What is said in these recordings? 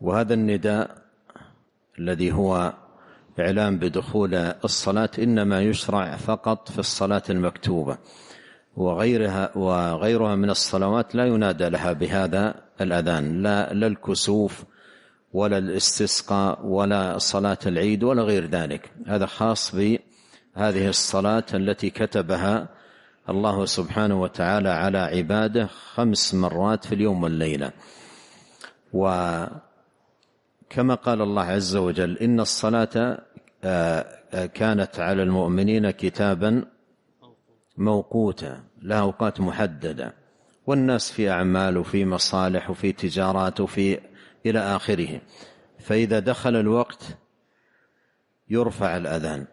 وهذا النداء الذي هو إعلام بدخول الصلاة إنما يشرع فقط في الصلاة المكتوبة وغيرها وغيرها من الصلوات لا ينادى لها بهذا الأذان لا لا الكسوف ولا الاستسقاء ولا صلاة العيد ولا غير ذلك هذا خاص بهذه الصلاة التي كتبها الله سبحانه وتعالى على عباده خمس مرات في اليوم والليلة و كما قال الله عز وجل إن الصلاة آه، آه، كانت على المؤمنين كتابا موقوتا لها أوقات محددة والناس في أعمال وفي مصالح وفي تجارات وفي إلى آخره فإذا دخل الوقت يرفع الأذان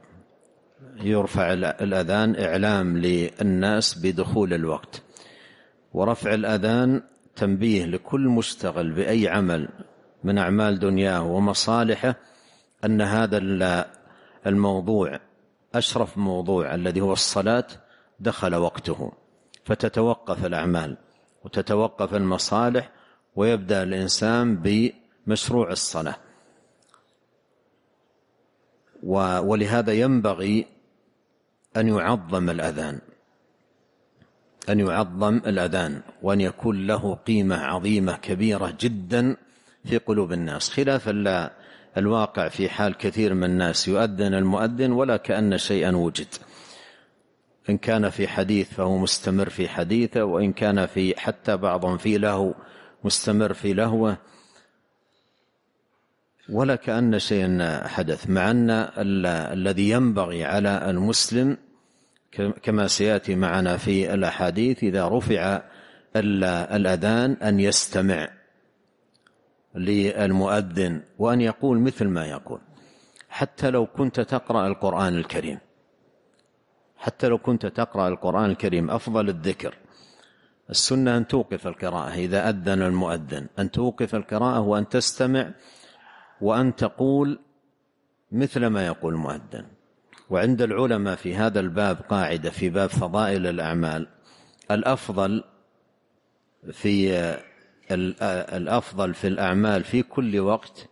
يرفع الأذان إعلام للناس بدخول الوقت ورفع الأذان تنبيه لكل مشتغل بأي عمل من أعمال دنياه ومصالحه أن هذا الموضوع أشرف موضوع الذي هو الصلاة دخل وقته فتتوقف الأعمال وتتوقف المصالح ويبدأ الإنسان بمشروع الصلاة ولهذا ينبغي أن يعظم الأذان أن يعظم الأذان وأن يكون له قيمة عظيمة كبيرة جدا في قلوب الناس خلافا الواقع في حال كثير من الناس يؤذن المؤذن ولا كأن شيئا وجد إن كان في حديث فهو مستمر في حديثه وإن كان في حتى بعضا في لهو مستمر في لهوه ولا كأن شيئا حدث مع أن الذي ينبغي على المسلم كما سيأتي معنا في الأحاديث إذا رفع الأذان أن يستمع للمؤذن وأن يقول مثل ما يقول حتى لو كنت تقرأ القرآن الكريم حتى لو كنت تقرأ القرآن الكريم أفضل الذكر السنة أن توقف القراءة إذا أذن المؤذن أن توقف القراءة وأن تستمع وأن تقول مثل ما يقول المؤذن وعند العلماء في هذا الباب قاعدة في باب فضائل الأعمال الأفضل في الأفضل في الأعمال في كل وقت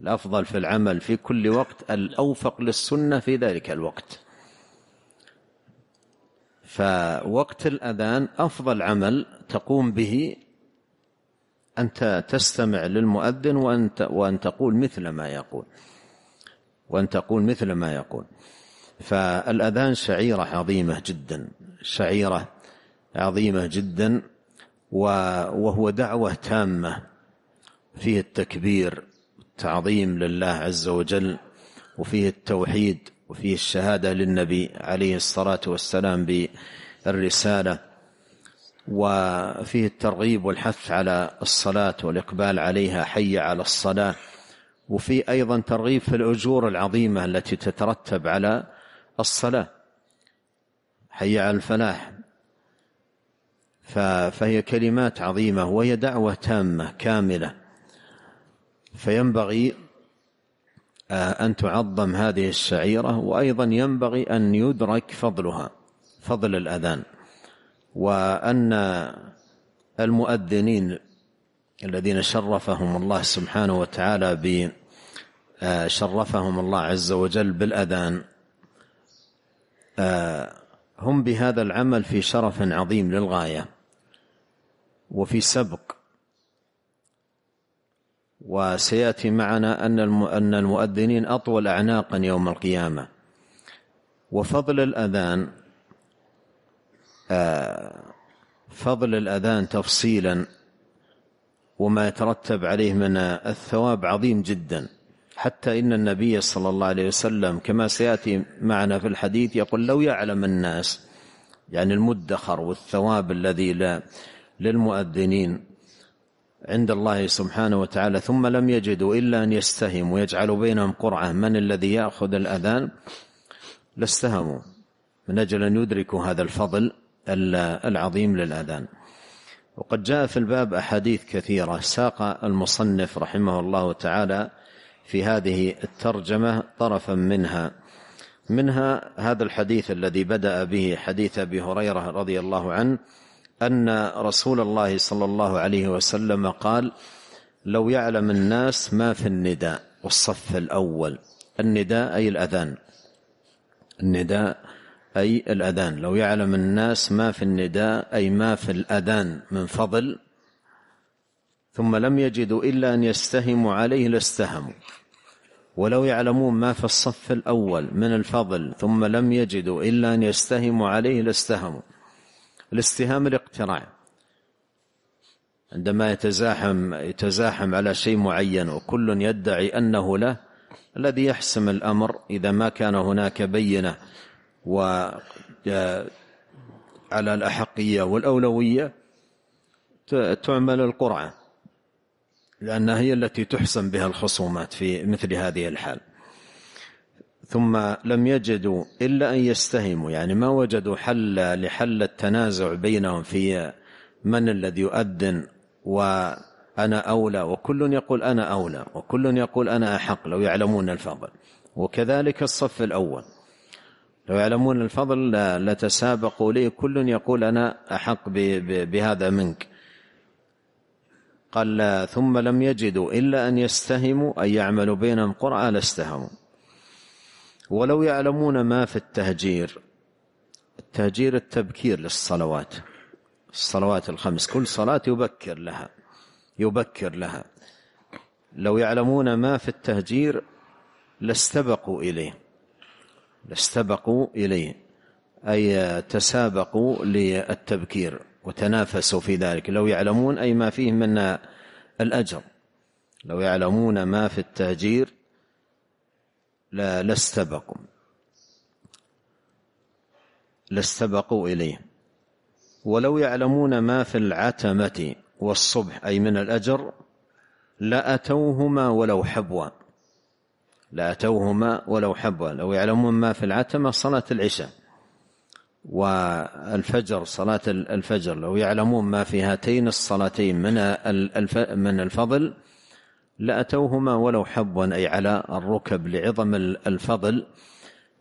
الأفضل في العمل في كل وقت الأوفق للسنة في ذلك الوقت فوقت الأذان أفضل عمل تقوم به أنت تستمع للمؤذن وأن وأن تقول مثل ما يقول وأن تقول مثل ما يقول فالأذان شعيرة عظيمة جدا شعيرة عظيمة جدا وهو دعوة تامة فيه التكبير التعظيم لله عز وجل وفيه التوحيد وفيه الشهادة للنبي عليه الصلاة والسلام بالرسالة وفيه الترغيب والحث على الصلاة والإقبال عليها حي على الصلاة وفي أيضا ترغيب في الأجور العظيمة التي تترتب على الصلاة حي على الفلاح فهي كلمات عظيمة وهي دعوة تامة كاملة فينبغي آه، أن تعظم هذه الشعيرة وأيضا ينبغي أن يدرك فضلها فضل الأذان وأن المؤذنين الذين شرفهم الله سبحانه وتعالى ب آه، شرفهم الله عز وجل بالأذان آه، هم بهذا العمل في شرف عظيم للغايه وفي سبق وسياتي معنا ان ان المؤذنين اطول اعناقا يوم القيامه وفضل الاذان آه، فضل الاذان تفصيلا وما يترتب عليه من الثواب عظيم جدا حتى ان النبي صلى الله عليه وسلم كما سياتي معنا في الحديث يقول لو يعلم الناس يعني المدخر والثواب الذي لا للمؤذنين عند الله سبحانه وتعالى ثم لم يجدوا إلا أن يستهموا ويجعلوا بينهم قرعة من الذي يأخذ الأذان لاستهموا من أجل أن يدركوا هذا الفضل العظيم للأذان وقد جاء في الباب أحاديث كثيرة ساق المصنف رحمه الله تعالى في هذه الترجمة طرفا منها منها هذا الحديث الذي بدأ به حديث أبي هريرة رضي الله عنه أن رسول الله صلى الله عليه وسلم قال لو يعلم الناس ما في النداء والصف الأول النداء أي الأذان النداء أي الأذان لو يعلم الناس ما في النداء أي ما في الأذان من فضل ثم لم يجدوا إلا أن يستهموا عليه لاستهموا ولو يعلمون ما في الصف الأول من الفضل ثم لم يجدوا إلا أن يستهموا عليه لاستهموا الاستهام الاقتراع عندما يتزاحم يتزاحم على شيء معين وكل يدعي أنه له الذي يحسم الأمر إذا ما كان هناك بينة و على الأحقية والأولوية تعمل القرعة لأنها هي التي تحسم بها الخصومات في مثل هذه الحال ثم لم يجدوا إلا أن يستهموا يعني ما وجدوا حل لحل التنازع بينهم في من الذي يؤذن وأنا أولى وكل يقول أنا أولى وكل يقول أنا أحق لو يعلمون الفضل وكذلك الصف الأول لو يعلمون الفضل لتسابقوا لي كل يقول أنا أحق بهذا منك قال ثم لم يجدوا إلا أن يستهموا أن يعملوا بينهم قرآن لاستهموا ولو يعلمون ما في التهجير التهجير التبكير للصلوات الصلوات الخمس كل صلاة يبكر لها يبكر لها لو يعلمون ما في التهجير لاستبقوا إليه لاستبقوا إليه أي تسابقوا للتبكير وتنافسوا في ذلك لو يعلمون أي ما فيه من الأجر لو يعلمون ما في التهجير لا لاستبقوا لاستبقوا إليه ولو يعلمون ما في العتمة والصبح أي من الأجر لأتوهما ولو حبوا لأتوهما ولو حبوا لو يعلمون ما في العتمة صلاة العشاء والفجر صلاة الفجر لو يعلمون ما في هاتين الصلاتين من من الفضل لأتوهما ولو حبا أي على الركب لعظم الفضل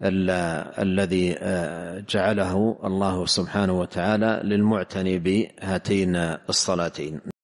الذي آه، جعله الله سبحانه وتعالى للمعتني بهاتين الصلاتين